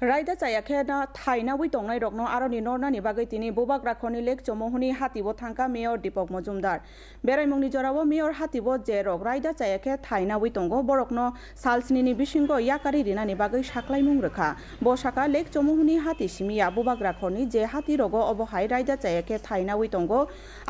রায়দা Raida চাইয়াখেনা থাইনা we টংনাই রকনো আরো নিনরনানি বাগৈ তিনি বুবাক রাখনি লেক চমহনি হাতিব থাঙ্কা মেয়র দীপক মজুমদার বেড়াইমুংনি জরাবো মেয়র হাতিব জে রক রাইদা চাইয়াখে থাইনা উই টঙ্গ বরকনো সালসনিনি বিসিংগ ইয়াকারি রিনানি সাকলাই সাকলাইমুং রেখা বসাকা লেক চমহনি হাতি সিমিয়া বুবাক রাখনি যে হাতি রগ অবহাই রাইদা চাইয়াখে থাইনা উই টঙ্গ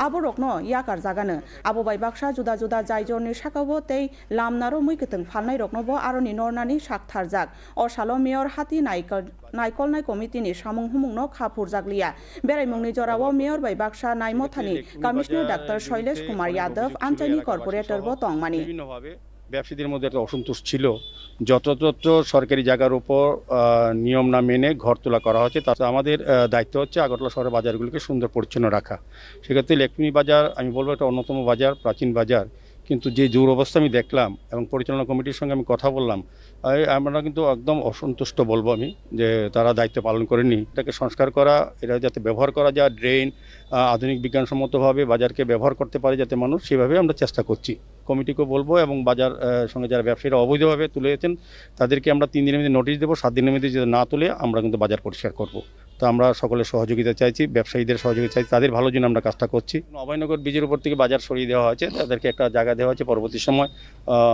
আবো রকনো ইয়াকার জাগানো আবো বাই বাক্সা জুদা জুদা জাইজরনি সাকাবো তেই লামনারো মুই কেতং ফালনাই রকনবো আরো নিনরনানি সাকথার জাগ অশালো মেয়র হাতি নাইকল নাইকল নাইকলনাय কমিটিनि सामुं हमुंनो বেড়াই जागलिया बेरायमुंनि ও মেয়র বাই বাক্সা নাইমথানি কমিশনার ডাক্তার শৈলেশ কুমার यादव আঞ্চলিক কর্পোরেটর বতংমানি ব্যবসায়ীদের মধ্যে একটা অসন্তোষ ছিল যথাযথ সরকারি জায়গার উপর নিয়ম না মেনে ঘর তোলা করা হচ্ছে তাতে আমাদের দায়িত্ব হচ্ছে আগরতলা শহরের বাজারগুলিকে সুন্দর পরিচ্ছন্ন রাখা সেক্ষেত্রে লেকমি বাজার আমি বলবো একটা অন্যতম বাজার প্রাচীন বাজার কিন্তু যে জোর অবস্থা আমি দেখলাম এবং পরিচালনা কমিটির সঙ্গে আমি কথা বললাম আমরা কিন্তু একদম অসন্তুষ্ট বলবো আমি যে তারা দায়িত্ব পালন করেনি এটাকে সংস্কার করা এটা যাতে ব্যবহার করা যায় ড্রেন আধুনিক বিজ্ঞানসম্মতভাবে বাজারকে ব্যবহার করতে পারে যাতে মানুষ সেভাবে আমরা চেষ্টা করছি কমিটিকে বলবো এবং বাজার সঙ্গে যারা ব্যবসায়ীরা অবৈধভাবে তুলেছেন তাদেরকে আমরা তিন দিনের মধ্যে নোটিশ দেবো সাত দিনের মধ্যে যদি না তুলে আমরা কিন্তু বাজার পরিষ্কার করব তো আমরা সকলের সহযোগিতা চাইছি ব্যবসায়ীদের সহযোগিতা চাইছি তাদের ভালোর জন্য আমরা কাজটা করছি অভয়নগর বীজের উপর থেকে বাজার সরিয়ে দেওয়া হয়েছে তাদেরকে একটা জায়গা দেওয়া হয়েছে পরবর্তী সময়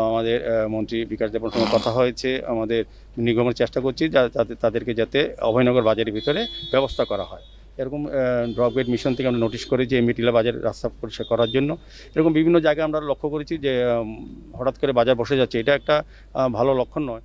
আমাদের মন্ত্রী বিকাশ দেবন সঙ্গে কথা হয়েছে আমাদের নিগমের চেষ্টা করছি তাদেরকে যাতে অভয়নগর বাজারের ভিতরে ব্যবস্থা করা হয় এরকম ড্রপগেট মিশন থেকে আমরা নোটিশ করি যে মিটিলা বাজার রাস্তা পরিষ্কার করার জন্য এরকম বিভিন্ন জায়গায় আমরা লক্ষ্য করেছি যে হঠাৎ করে বাজার বসে যাচ্ছে এটা একটা ভালো লক্ষণ নয়